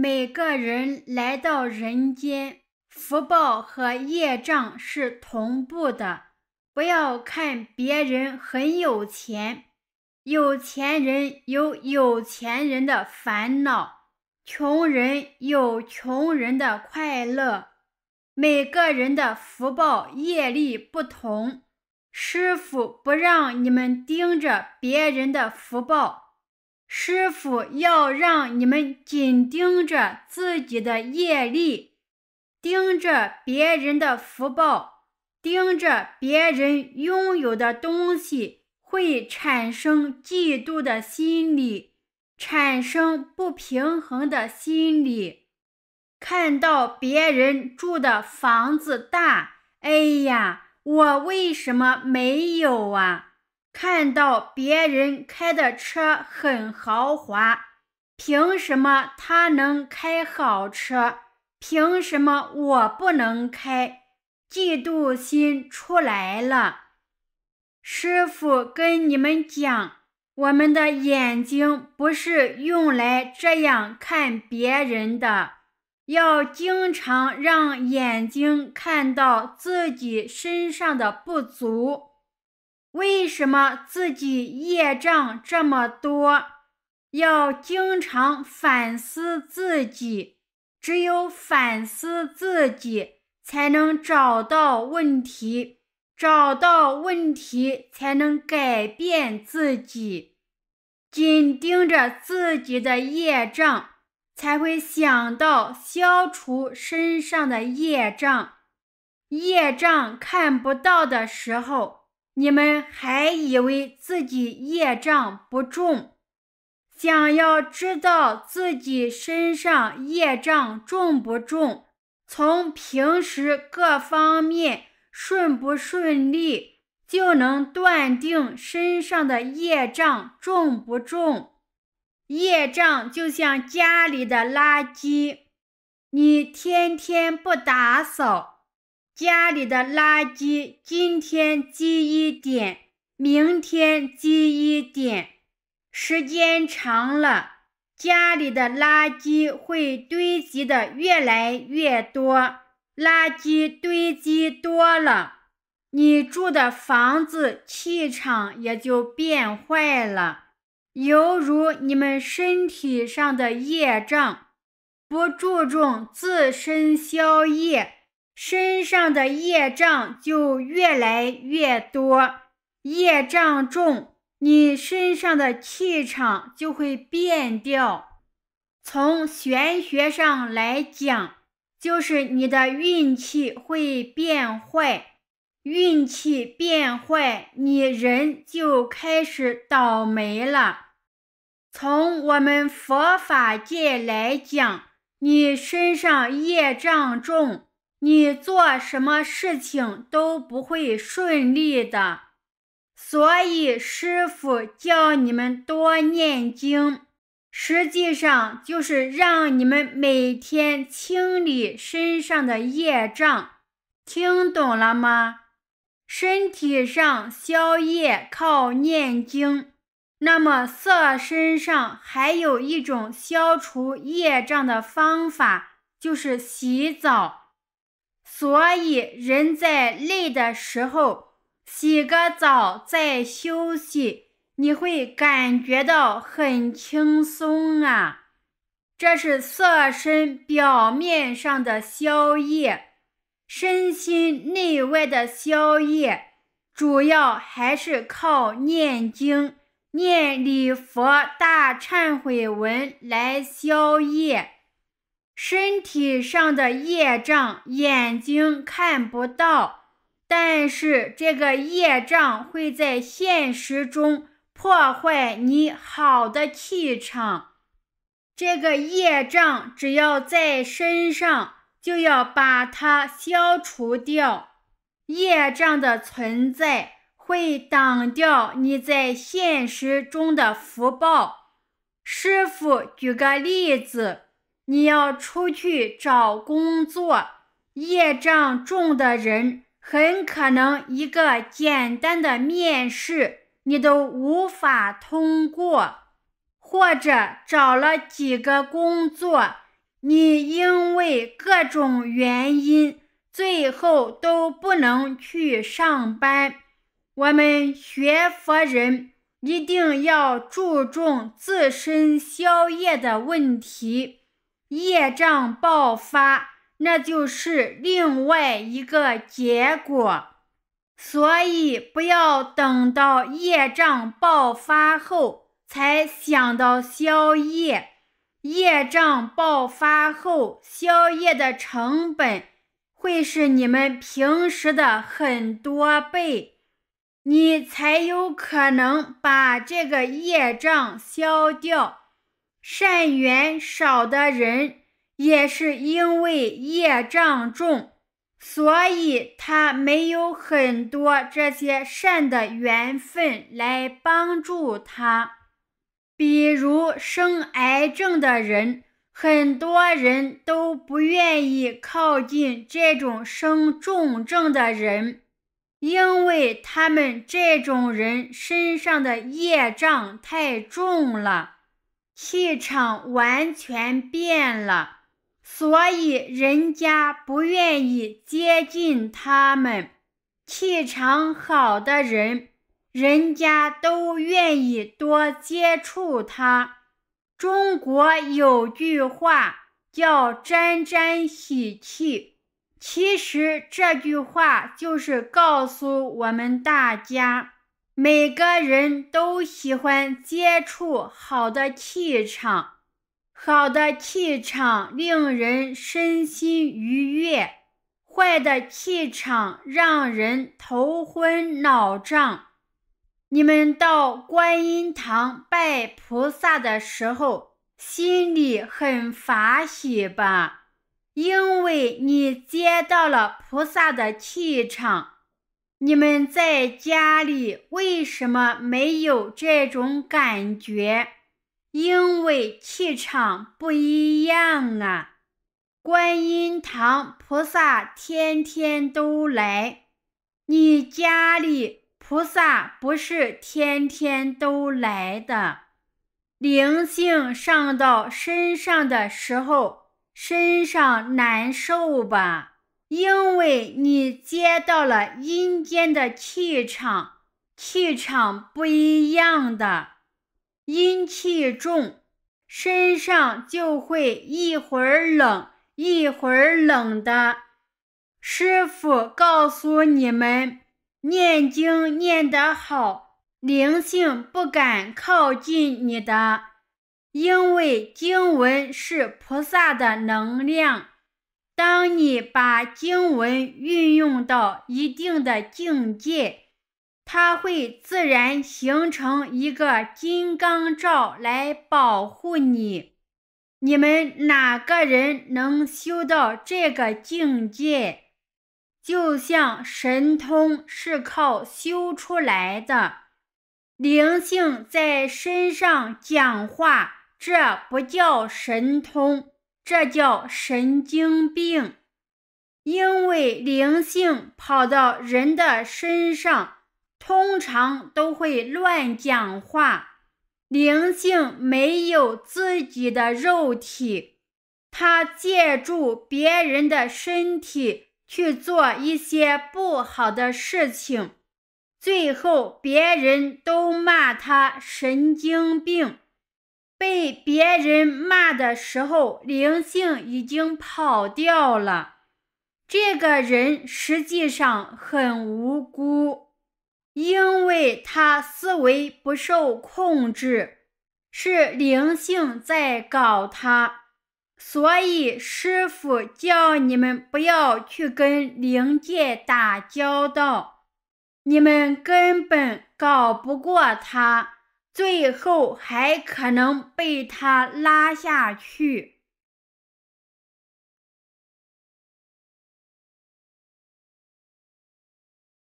每个人来到人间，福报和业障是同步的。不要看别人很有钱，有钱人有有钱人的烦恼，穷人有穷人的快乐。每个人的福报业力不同，师傅不让你们盯着别人的福报。师傅要让你们紧盯着自己的业力，盯着别人的福报，盯着别人拥有的东西，会产生嫉妒的心理，产生不平衡的心理。看到别人住的房子大，哎呀，我为什么没有啊？看到别人开的车很豪华，凭什么他能开好车？凭什么我不能开？嫉妒心出来了。师傅跟你们讲，我们的眼睛不是用来这样看别人的，要经常让眼睛看到自己身上的不足。为什么自己业障这么多？要经常反思自己，只有反思自己，才能找到问题，找到问题才能改变自己。紧盯着自己的业障，才会想到消除身上的业障。业障看不到的时候。你们还以为自己业障不重？想要知道自己身上业障重不重，从平时各方面顺不顺利就能断定身上的业障重不重。业障就像家里的垃圾，你天天不打扫。家里的垃圾今天积一点，明天积一点，时间长了，家里的垃圾会堆积的越来越多。垃圾堆积多了，你住的房子气场也就变坏了，犹如你们身体上的业障，不注重自身消业。身上的业障就越来越多，业障重，你身上的气场就会变掉。从玄学上来讲，就是你的运气会变坏，运气变坏，你人就开始倒霉了。从我们佛法界来讲，你身上业障重。你做什么事情都不会顺利的，所以师傅教你们多念经，实际上就是让你们每天清理身上的业障。听懂了吗？身体上消业靠念经，那么色身上还有一种消除业障的方法，就是洗澡。所以，人在累的时候，洗个澡再休息，你会感觉到很轻松啊。这是色身表面上的消业，身心内外的消业，主要还是靠念经、念礼佛、大忏悔文来消业。身体上的业障，眼睛看不到，但是这个业障会在现实中破坏你好的气场。这个业障只要在身上，就要把它消除掉。业障的存在会挡掉你在现实中的福报。师傅，举个例子。你要出去找工作，业障重的人很可能一个简单的面试你都无法通过，或者找了几个工作，你因为各种原因最后都不能去上班。我们学佛人一定要注重自身消业的问题。业障爆发，那就是另外一个结果。所以，不要等到业障爆发后才想到消业。业障爆发后，消业的成本会是你们平时的很多倍，你才有可能把这个业障消掉。善缘少的人，也是因为业障重，所以他没有很多这些善的缘分来帮助他。比如生癌症的人，很多人都不愿意靠近这种生重症的人，因为他们这种人身上的业障太重了。气场完全变了，所以人家不愿意接近他们。气场好的人，人家都愿意多接触他。中国有句话叫“沾沾喜气”，其实这句话就是告诉我们大家。每个人都喜欢接触好的气场，好的气场令人身心愉悦；坏的气场让人头昏脑胀。你们到观音堂拜菩萨的时候，心里很欢喜吧？因为你接到了菩萨的气场。你们在家里为什么没有这种感觉？因为气场不一样啊！观音堂菩萨天天都来，你家里菩萨不是天天都来的，灵性上到身上的时候，身上难受吧？因为你接到了阴间的气场，气场不一样的，阴气重，身上就会一会儿冷一会儿冷的。师傅告诉你们，念经念得好，灵性不敢靠近你的，因为经文是菩萨的能量。当你把经文运用到一定的境界，它会自然形成一个金刚罩来保护你。你们哪个人能修到这个境界？就像神通是靠修出来的，灵性在身上讲话，这不叫神通。这叫神经病，因为灵性跑到人的身上，通常都会乱讲话。灵性没有自己的肉体，它借助别人的身体去做一些不好的事情，最后别人都骂他神经病。被别人骂的时候，灵性已经跑掉了。这个人实际上很无辜，因为他思维不受控制，是灵性在搞他。所以，师傅叫你们不要去跟灵界打交道，你们根本搞不过他。最后还可能被他拉下去。